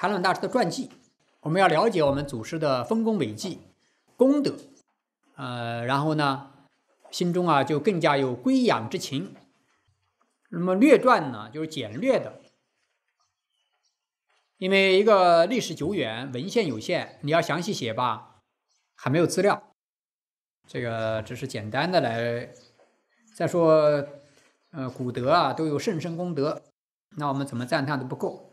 海论大师的传记，我们要了解我们祖师的丰功伟绩、功德，呃，然后呢，心中啊就更加有归仰之情。那么略传呢，就是简略的，因为一个历史久远，文献有限，你要详细写吧，还没有资料。这个只是简单的来再说，呃，古德啊都有甚深功德，那我们怎么赞叹都不够。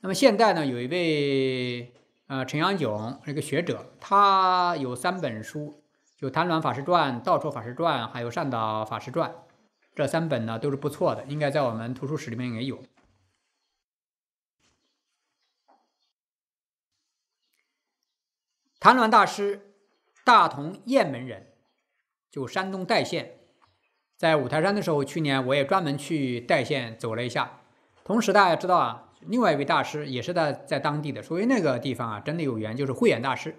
那么现在呢，有一位呃陈阳炯，一个学者，他有三本书，就谭鸾法师传、道绰法师传，还有善导法师传，这三本呢都是不错的，应该在我们图书室里面也有。谭鸾大师，大同雁门人，就山东代县，在五台山的时候，去年我也专门去代县走了一下。同时，大家知道啊。另外一位大师也是在在当地的，所以那个地方啊，真的有缘，就是慧眼大师，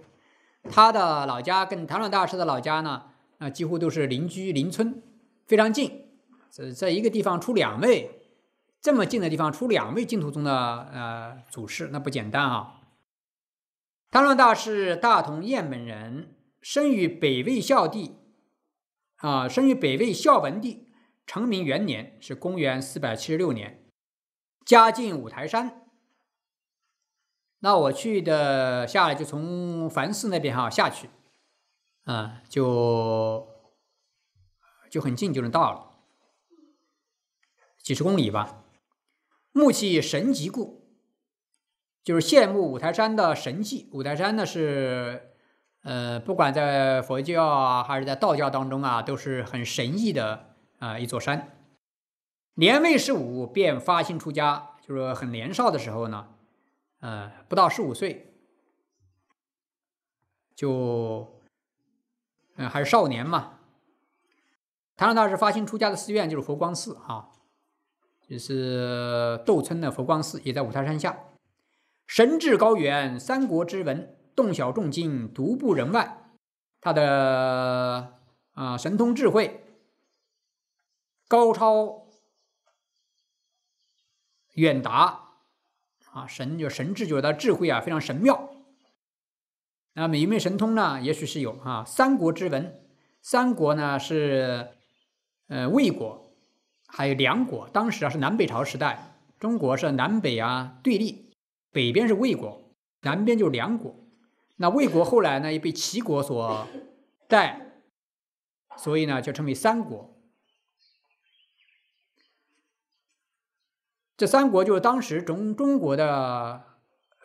他的老家跟唐鸾大师的老家呢，那几乎都是邻居邻村，非常近。在在一个地方出两位，这么近的地方出两位净土宗的呃祖师，那不简单啊。唐鸾大师，大同雁门人，生于北魏孝帝，啊，生于北魏孝文帝，成明元年是公元四百七十六年。嘉靖五台山，那我去的下来就从凡寺那边哈下去，啊，就就很近就能到了，几十公里吧。目气神极故，就是羡慕五台山的神迹。五台山呢是，呃，不管在佛教啊还是在道教当中啊，都是很神异的啊一座山。年未十五，便发心出家，就是很年少的时候呢，呃，不到十五岁，就，嗯，还是少年嘛。唐僧大师发心出家的寺院就是佛光寺啊，就是窦村的佛光寺，也在五台山下。神智高远，三国之文，洞晓众经，独步人外，他的啊神通智慧高超。远达啊，神就神智，是他智慧啊，非常神妙。那每一面神通呢，也许是有啊。三国之文，三国呢是呃魏国，还有梁国。当时啊是南北朝时代，中国是南北啊对立，北边是魏国，南边就是梁国。那魏国后来呢也被齐国所 代，所以呢就称为三国。这三国就是当时中中国的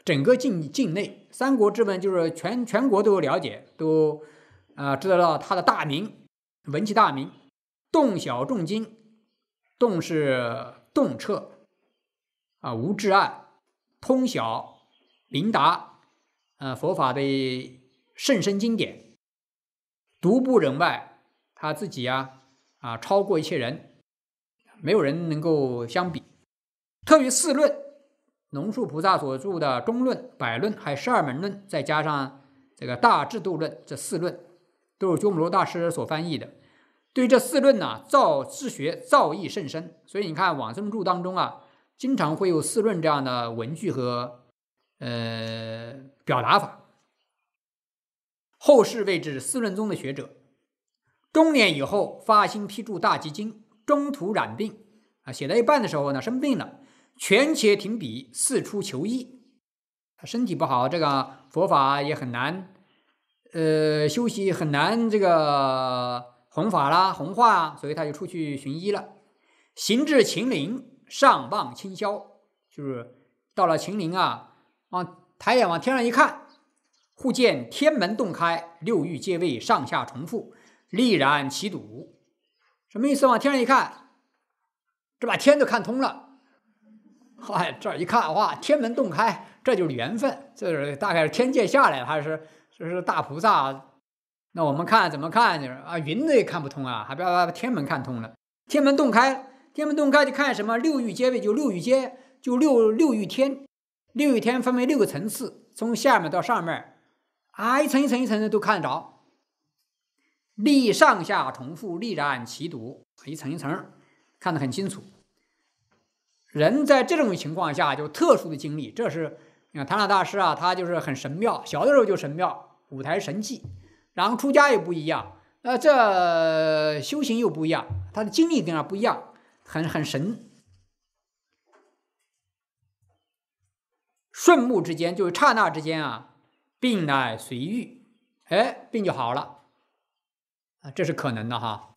整个境境内，三国之文就是全全国都了解，都啊知道了他的大名，闻其大名，洞晓众经，洞是洞彻，啊无至暗，通晓明达，呃佛法的甚深经典，独步人外，他自己呀啊超过一些人，没有人能够相比。特于四论，龙树菩萨所著的《中论》《百论》还《十二门论》，再加上这个《大智度论》这四论，都是鸠摩罗大师所翻译的。对这四论呢，造治学造诣甚深，所以你看《往生注》当中啊，经常会有四论这样的文句和呃表达法。后世谓之四论宗的学者，中年以后发心批注《大集经》，中途染病啊，写到一半的时候呢，生病了。权且停笔，四处求医。他身体不好，这个佛法也很难，呃，修习很难，这个弘法啦、弘化啊，所以他就出去寻医了。行至秦陵，上望清霄，就是到了秦陵啊，往抬眼往天上一看，忽见天门洞开，六欲皆位，上下重复，历然其睹。什么意思？往天上一看，这把天都看通了。嗨，这儿一看哇，天门洞开，这就是缘分，这是大概是天界下来了，还是这是大菩萨？那我们看怎么看？就是啊，云的也看不通啊，还不要把天门看通了，天门洞开，天门洞开就看什么？六欲皆位，就六欲皆，就六六欲天，六欲天分为六个层次，从下面到上面啊，一层一层一层的都看得着，立上下重复，立然其独，一层一层看得很清楚。人在这种情况下，就特殊的经历，这是你看谭老大师啊，他就是很神妙，小的时候就神妙，舞台神迹，然后出家又不一样，那这修行又不一样，他的经历跟那不一样，很很神，瞬目之间就是刹那之间啊，病来随愈，哎，病就好了，啊，这是可能的哈。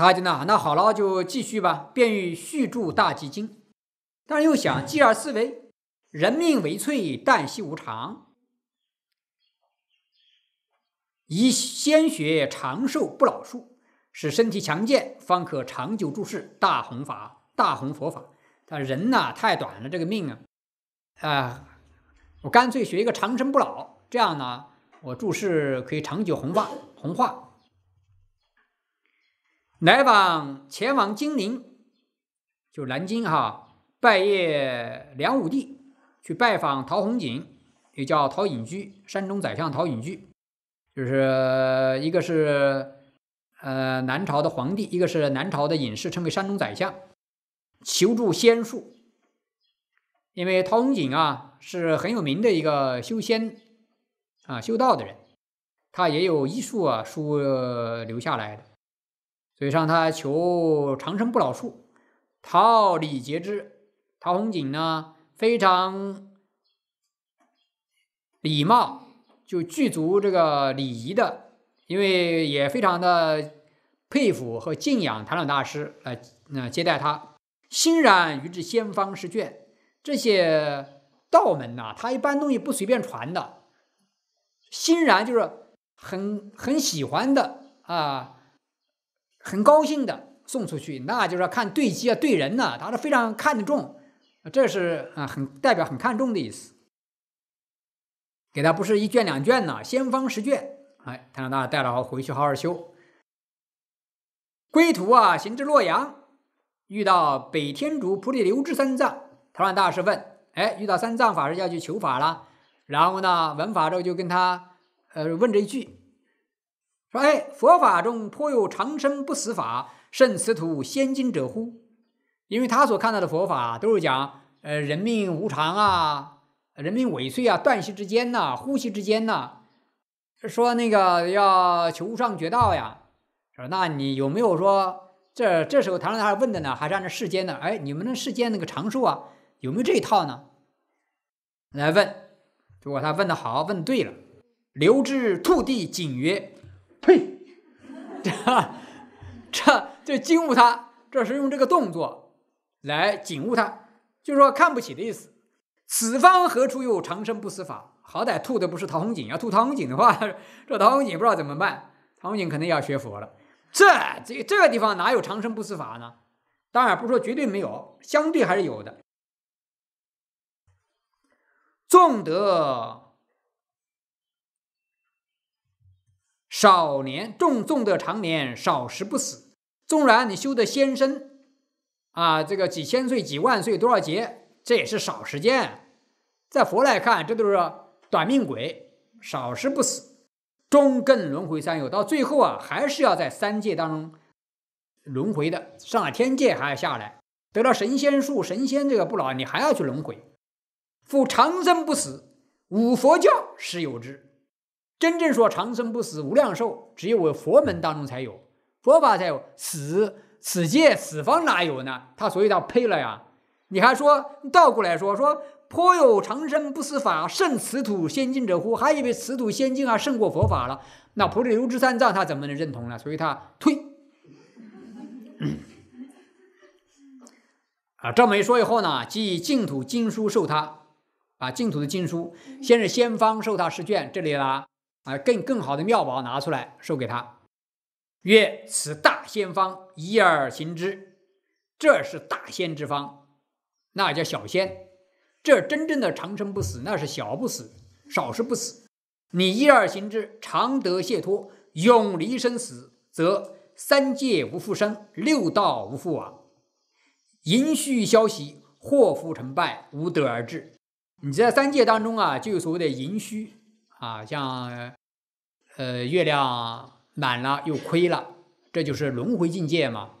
他就那那好了，就继续吧，便于续住大集经。但是又想继而思维，人命为脆，旦夕无常，宜先学长寿不老术，使身体强健，方可长久注视大弘法，大弘佛法。他人呐太短了，这个命啊，啊，我干脆学一个长生不老，这样呢，我注释可以长久弘化，弘化。来往前往金陵，就是南京哈，拜谒梁武帝，去拜访陶弘景，也叫陶隐居，山中宰相陶隐居，就是一个是呃南朝的皇帝，一个是南朝的隐士，称为山中宰相，求助仙术，因为陶弘景啊是很有名的一个修仙啊修道的人，他也有医术啊书留下来的。以上他求长生不老术，桃李结枝，陶弘景呢非常礼貌，就具足这个礼仪的，因为也非常的佩服和敬仰唐老大师，来那接待他，欣然于之先方是卷，这些道门呐，他一般东西不随便传的，欣然就是很很喜欢的啊。很高兴的送出去，那就是看对机啊，对人呐，他是非常看得重，这是啊，很代表很看重的意思。给他不是一卷两卷呢，先方十卷，哎，让大大带了回去，好好修。归途啊，行至洛阳，遇到北天竺菩提留支三藏，他让大师问，哎，遇到三藏法师要去求法了，然后呢，闻法之后就跟他，呃，问这一句。说：“哎，佛法中颇有长生不死法，甚此土仙经者乎？”因为他所看到的佛法都是讲，呃，人命无常啊，人命尾碎啊，断续之间呐，呼吸之间呐，说那个要求上绝道呀。说那你有没有说这这时候唐僧还问的呢？还是按照世间的？哎，你们那世间那个长寿啊，有没有这一套呢？来问，如果他问的好，问对了，留之兔地，警曰。哈，这就惊悟他，这是用这个动作来警悟他，就是说看不起的意思。此方何处有长生不死法？好歹吐的不是陶弘景，要吐陶弘景的话，这陶弘景不知道怎么办。陶弘景可能要学佛了。这这这个地方哪有长生不死法呢？当然不说绝对没有，相对还是有的。重德。少年，重重的长年，少时不死。纵然你修的仙身，啊，这个几千岁、几万岁，多少劫，这也是少时间。在佛来看，这都是短命鬼，少时不死，终更轮回三有。到最后啊，还是要在三界当中轮回的。上了天界还要下来，得了神仙术，神仙这个不老，你还要去轮回。复长生不死，五佛教是有之。真正说长生不死、无量寿，只有我佛门当中才有，佛法才有死此界死方哪有呢？他所以他呸了呀！你还说倒过来说说颇有长生不死法，胜此土先进者乎？还以为此土先进啊，胜过佛法了。那菩提、如之三藏他怎么能认同呢？所以他退。啊，这么一说以后呢，即净土经书受他啊，净土的经书先是先方授他十卷，这里啦。啊，更更好的妙宝拿出来，授给他。曰：此大仙方，一而行之，这是大仙之方，那叫小仙。这真正的长生不死，那是小不死，少是不死。你一而行之，常得解脱，永离生死，则三界无复生，六道无复往。盈虚消息，祸福成败，无得而至。你在三界当中啊，就有所谓的盈虚。啊，像，呃，月亮满了又亏了，这就是轮回境界嘛。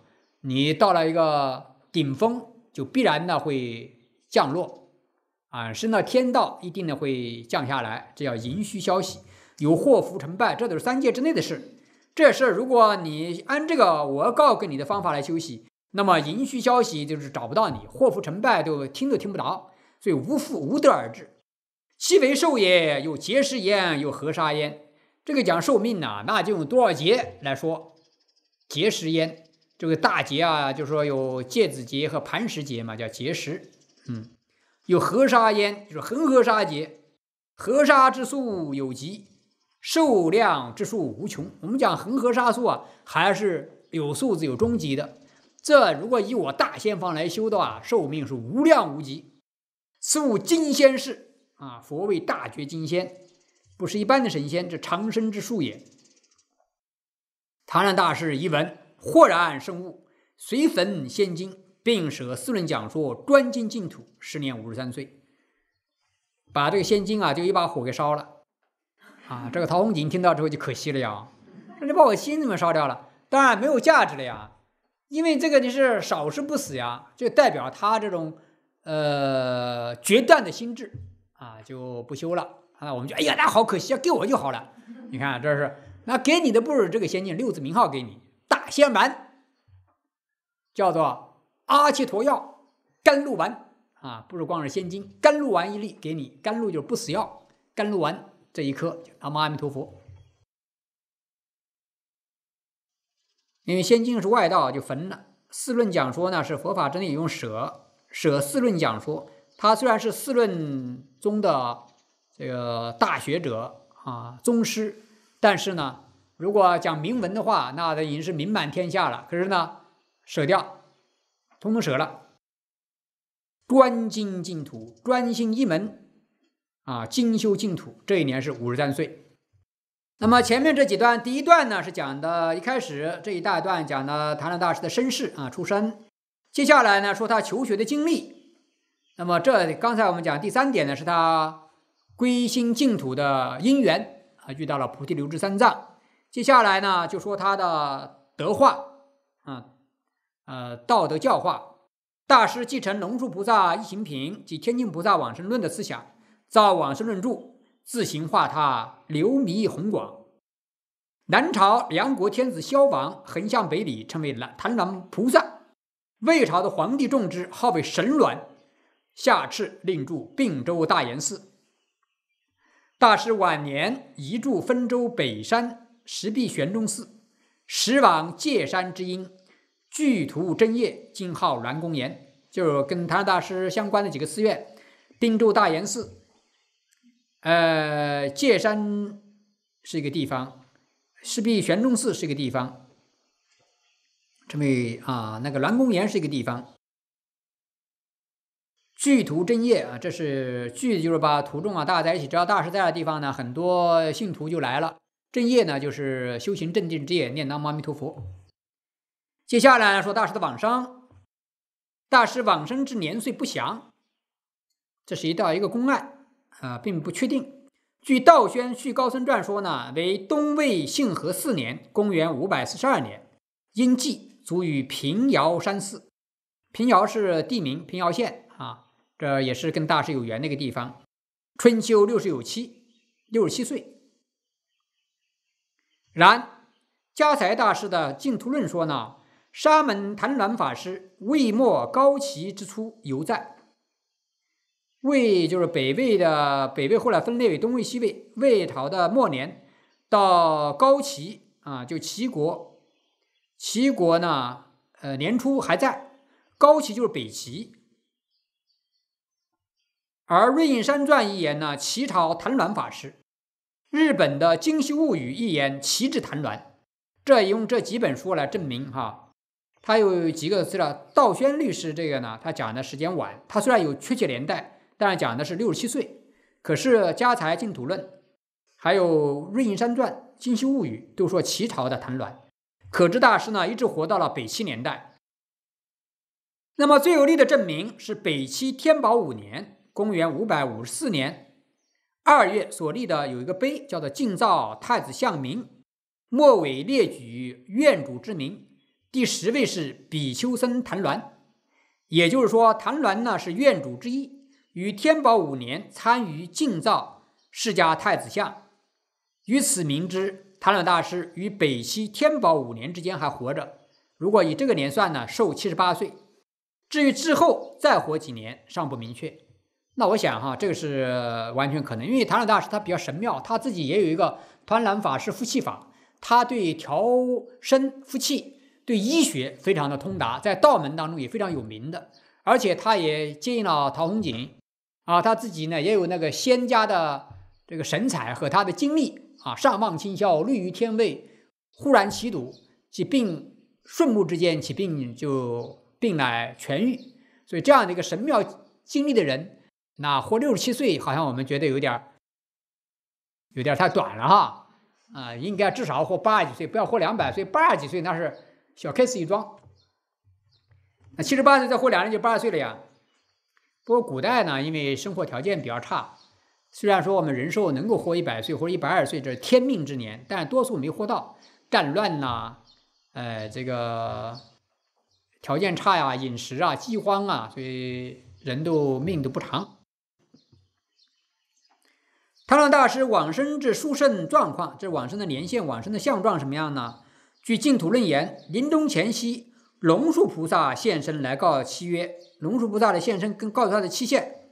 你到了一个顶峰，就必然呢会降落。啊，升到天道，一定呢会降下来，这叫盈虚消息。有祸福成败，这都是三界之内的事。这事如果你按这个我告诉你的方法来休息，那么盈虚消息就是找不到你，祸福成败都听都听不着，所以无福无得而至。七为寿也，有结石焉，有河沙焉。这个讲寿命呐，那就用多少劫来说。结石焉，这个大劫啊，就说有芥子劫和磐石劫嘛，叫结石。嗯，有河沙焉，就是恒河沙劫，河沙之数有极，寿量之数无穷。我们讲恒河沙数啊，还是有数字有终极的。这如果以我大仙方来修的话，寿命是无量无极。此物金仙世。啊，佛为大觉金仙，不是一般的神仙，这长生之术也。唐然大师一闻，豁然生悟，遂焚仙经，并舍四论讲说，专精净土。时年五十三岁。把这个仙经啊，就一把火给烧了。啊，这个陶弘景听到之后就可惜了呀，那就把我心怎么烧掉了？当然没有价值了呀，因为这个你是少时不死呀，就代表他这种呃决断的心智。啊，就不修了啊！我们就哎呀，那好可惜，啊，给我就好了。你看，这是那给你的不如这个仙金六字名号给你，大仙丸叫做阿契陀药甘露丸啊，不如光是仙经，甘露丸一粒给你，甘露就是不死药，甘露丸这一颗阿弥阿弥陀佛，因为仙经是外道就焚了，四论讲说呢是佛法之内用舍舍四论讲说。他虽然是四论宗的这个大学者啊宗师，但是呢，如果讲名文的话，那他已经是名满天下了。可是呢，舍掉，统统舍了，专精净土，专心一门，啊，精修净土。这一年是五十三岁。那么前面这几段，第一段呢是讲的，一开始这一大段讲的谭禅大师的身世啊出身，接下来呢说他求学的经历。那么这刚才我们讲第三点呢，是他归心净土的因缘啊，遇到了菩提留支三藏。接下来呢，就说他的德化啊，呃，道德教化。大师继承龙树菩萨《一行品》及天净菩萨《往生论》的思想，造《往生论著，自行化他，流弥弘广。南朝梁国天子萧王，横向北礼，称为南坛南菩萨。魏朝的皇帝重之，号为神鸾。下敕令驻并州大岩寺，大师晚年移驻汾州北山石壁玄中寺，时往界山之阴，具图真业，今号南公岩。就是跟他大师相关的几个寺院：并州大岩寺，呃，界山是一个地方，石壁玄中寺是一个地方，这为啊，那个栾公岩是一个地方。聚徒正业啊，这是聚，就是把徒众啊，大家在一起。只要大师在的地方呢，很多信徒就来了。正业呢，就是修行正定之业，念南无阿弥陀佛。接下来说大师的往生，大师往生之年岁不详，这是一道一个公案啊，并不确定。据道宣续高僧传说呢，为东魏兴和四年，公元五百四十二年，因祭卒于平遥山寺。平遥是地名，平遥县啊。这也是跟大师有缘的一个地方。春秋六十有七，六十七岁。然家财大师的净土论说呢，沙门昙鸾法师魏末高齐之初犹在。魏就是北魏的，北魏后来分裂为东魏、西魏。魏朝的末年到高齐啊，就齐国。齐国呢，呃，年初还在。高齐就是北齐。而《瑞应山传》一言呢，齐朝谭鸾法师；日本的《京西物语》一言，齐治谭鸾。这用这几本书来证明哈，他有几个资料。道宣律师这个呢，他讲的时间晚，他虽然有确切年代，但是讲的是六十七岁。可是《家财净土论》还有《瑞应山传》《京西物语》都说齐朝的谭鸾，可知大师呢一直活到了北齐年代。那么最有力的证明是北齐天宝五年。公元五百五十四年二月所立的有一个碑，叫做《敬造太子像明，末尾列举愿主之名，第十位是比丘僧谭鸾，也就是说，谭鸾呢是愿主之一。于天宝五年参与敬造释迦太子像，于此明知谭鸾大师与北齐天宝五年之间还活着。如果以这个年算呢，寿七十八岁。至于之后再活几年，尚不明确。那我想哈，这个是完全可能，因为唐老大师他比较神妙，他自己也有一个《贪婪法是夫气法》，他对调身夫气，对医学非常的通达，在道门当中也非常有名的。而且他也接应了陶弘景，啊，他自己呢也有那个仙家的这个神采和他的经历啊，上望清霄，立于天位，忽然起毒，其病瞬目之间，其病就病乃痊愈，所以这样的一个神妙经历的人。那活六十七岁，好像我们觉得有点儿，有点儿太短了哈。啊，应该至少活八十几岁，不要活两百岁。八十几岁那是小 case 一桩。那七十八岁再活两年就八十岁了呀。不过古代呢，因为生活条件比较差，虽然说我们人寿能够活一百岁、或者一百二岁这是天命之年，但多数没活到。战乱呐，呃，这个条件差呀，饮食啊，饥荒啊，所以人都命都不长。他让大师往生之殊胜状况，这往生的年限，往生的相状什么样呢？据净土论言，临终前夕，龙树菩萨现身来告其曰：“龙树菩萨的现身跟告诉他的期限，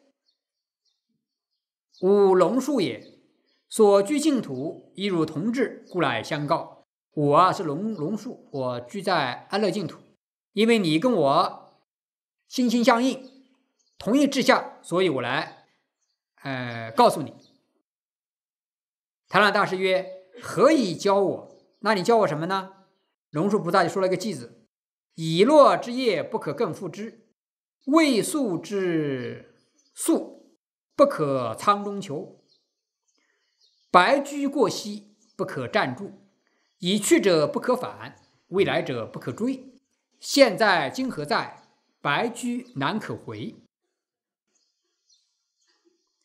吾龙树也，所居净土亦如同志，故来相告。我啊是龙龙树，我居在安乐净土，因为你跟我心心相印，同意志向，所以我来，呃，告诉你。”唐亮大师曰：“何以教我？那你教我什么呢？”龙树菩萨就说了一个句子：“已落之叶不可更复之，未素之宿不可苍中求。白驹过隙不可暂住，已去者不可返，未来者不可追。现在今何在？白驹难可回。”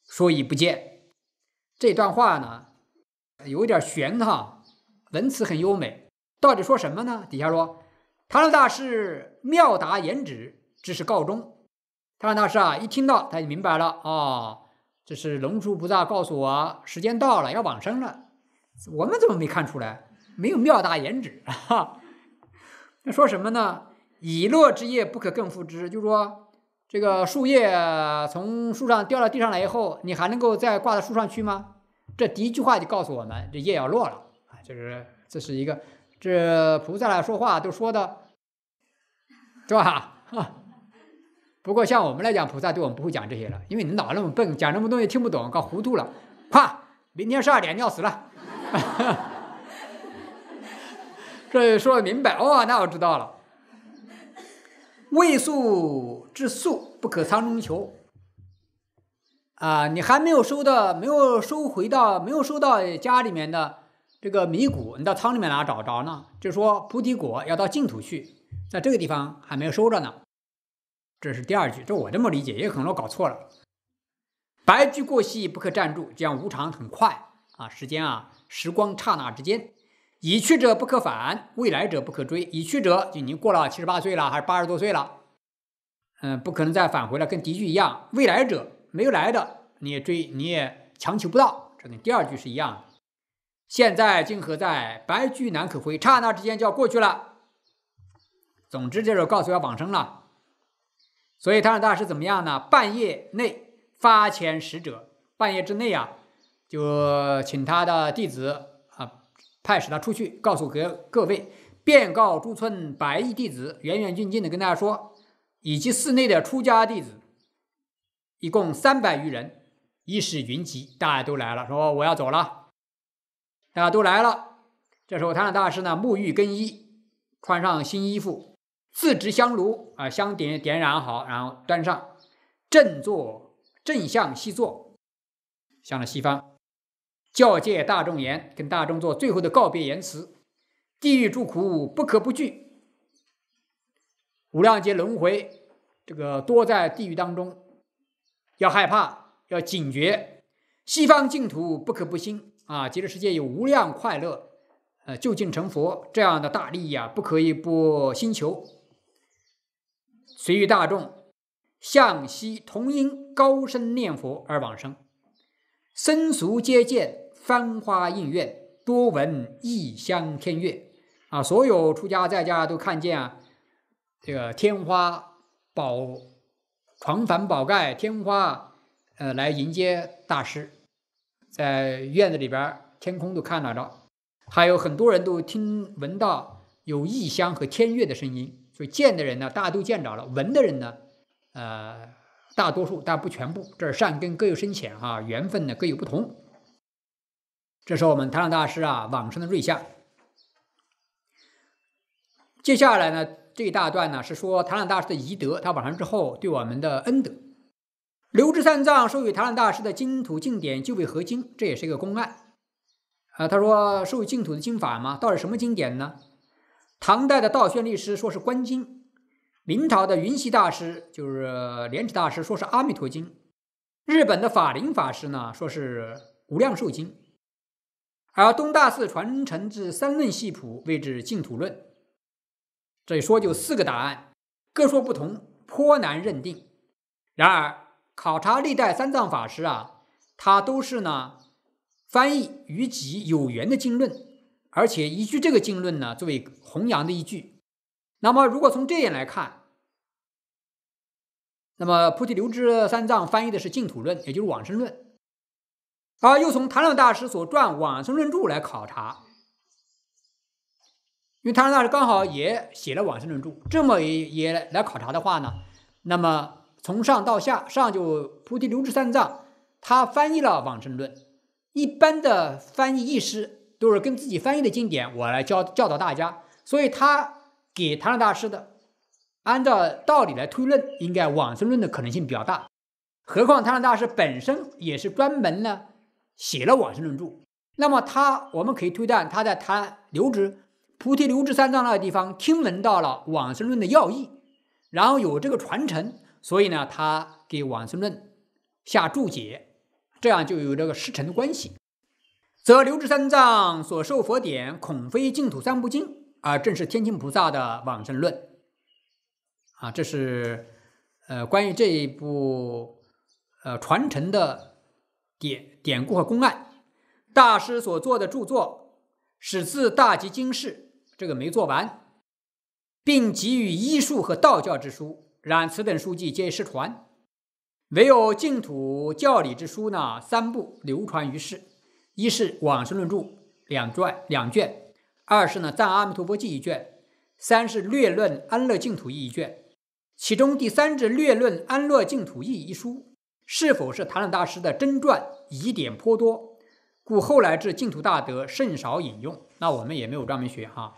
说已不见这段话呢。有点玄哈，文辞很优美，到底说什么呢？底下说，唐老大师妙答言止，只是告终。他说大师啊，一听到他就明白了啊，这是龙珠菩萨告诉我，时间到了，要往生了。我们怎么没看出来？没有妙答言止啊。那说什么呢？以落之业不可更复之，就是说，这个树叶从树上掉到地上来以后，你还能够再挂在树上去吗？这第一句话就告诉我们，这叶要落了啊，就是这是一个，这菩萨来说话都说的，对吧？不过像我们来讲，菩萨对我们不会讲这些了，因为你脑子那么笨，讲那么多西听不懂，搞糊涂了。啪，明天十二点尿死了。这说的明白，哦，那我知道了。未速之速，不可藏中求。啊，你还没有收到，没有收回到，没有收到家里面的这个米谷，你到仓里面哪找着呢？就说菩提果要到净土去，在这个地方还没有收着呢。这是第二句，这我这么理解，也可能我搞错了。白驹过隙，不可站住，这样无常很快啊，时间啊，时光刹那之间，已去者不可返，未来者不可追。已去者已经过了七十八岁了，还是八十多岁了，嗯，不可能再返回了，跟第一句一样，未来者。没有来的，你也追，你也强求不到，这跟第二句是一样的。现在竟何在，白驹难可回，刹那之间就要过去了。总之就是告诉要往生了。所以他让大师怎么样呢？半夜内发遣使者，半夜之内啊，就请他的弟子啊，派使他出去，告诉各各位，遍告诸村白衣弟子，远远近近的跟大家说，以及寺内的出家弟子。一共三百余人，一时云集，大家都来了。说我要走了，大家都来了。这时候，塔上大师呢，沐浴更衣，穿上新衣服，自制香炉啊，香点点燃好，然后端上，正坐正向西坐，向了西方，教诫大众言，跟大众做最后的告别言辞：地狱诸苦不可不惧，无量劫轮回，这个多在地狱当中。要害怕，要警觉，西方净土不可不兴啊！极乐世界有无量快乐，呃，就近成佛这样的大利呀，不可以不心求。随遇大众，向西同音高声念佛而往生，僧俗皆见繁花映月，多闻异香天乐啊！所有出家在家都看见啊，这个天花宝。床幡宝盖天花，呃，来迎接大师，在院子里边，天空都看得到，还有很多人都听闻到有异香和天乐的声音，所以见的人呢，大家都见着了；闻的人呢，呃，大多数但不全部，这是善根各有深浅哈，缘分呢各有不同。这是我们台上大师啊往生的瑞相。接下来呢？这一大段呢，是说唐朗大师的遗德，他往生之后对我们的恩德。留志三藏授予唐朗大师的净土经典就为合经？这也是一个公案。啊，他说授予净土的经法嘛，到底什么经典呢？唐代的道宣律师说是《观经》，明朝的云溪大师就是莲池大师说是《阿弥陀经》，日本的法灵法师呢说是《无量寿经》，而东大寺传承至三论系谱，谓之《净土论》。这一说就四个答案，各说不同，颇难认定。然而，考察历代三藏法师啊，他都是呢翻译与己有缘的经论，而且依据这个经论呢作为弘扬的依据。那么，如果从这点来看，那么菩提流支三藏翻译的是《净土论》，也就是《往生论》，啊，又从谭老大师所撰《往生论注》来考察。因为唐良大师刚好也写了《往生论注》，这么也也来考察的话呢，那么从上到下，上就菩提留支三藏，他翻译了《往生论》，一般的翻译译师都是跟自己翻译的经典，我来教教导大家，所以他给唐良大师的，按照道理来推论，应该《往生论》的可能性比较大。何况唐良大师本身也是专门呢写了《往生论注》，那么他我们可以推断他在谈留支。菩提留智三藏那个地方听闻到了往生论的要义，然后有这个传承，所以呢，他给往生论下注解，这样就有这个师承的关系。则留智三藏所受佛典，恐非净土三部经啊，正是天亲菩萨的往生论啊。这是呃关于这一部呃传承的典典故和公案，大师所作的著作。始自大集经世，这个没做完，并给予医术和道教之书，然此等书籍皆失传，唯有净土教理之书呢三部流传于世，一是《往生论注》两传两卷；二是呢《赞阿弥陀佛记》一卷；三是《略论安乐净土义》一卷。其中第三至《略论安乐净土义》一书，是否是唐朗大师的真传？疑点颇多。故后来至净土大德甚少引用，那我们也没有专门学哈。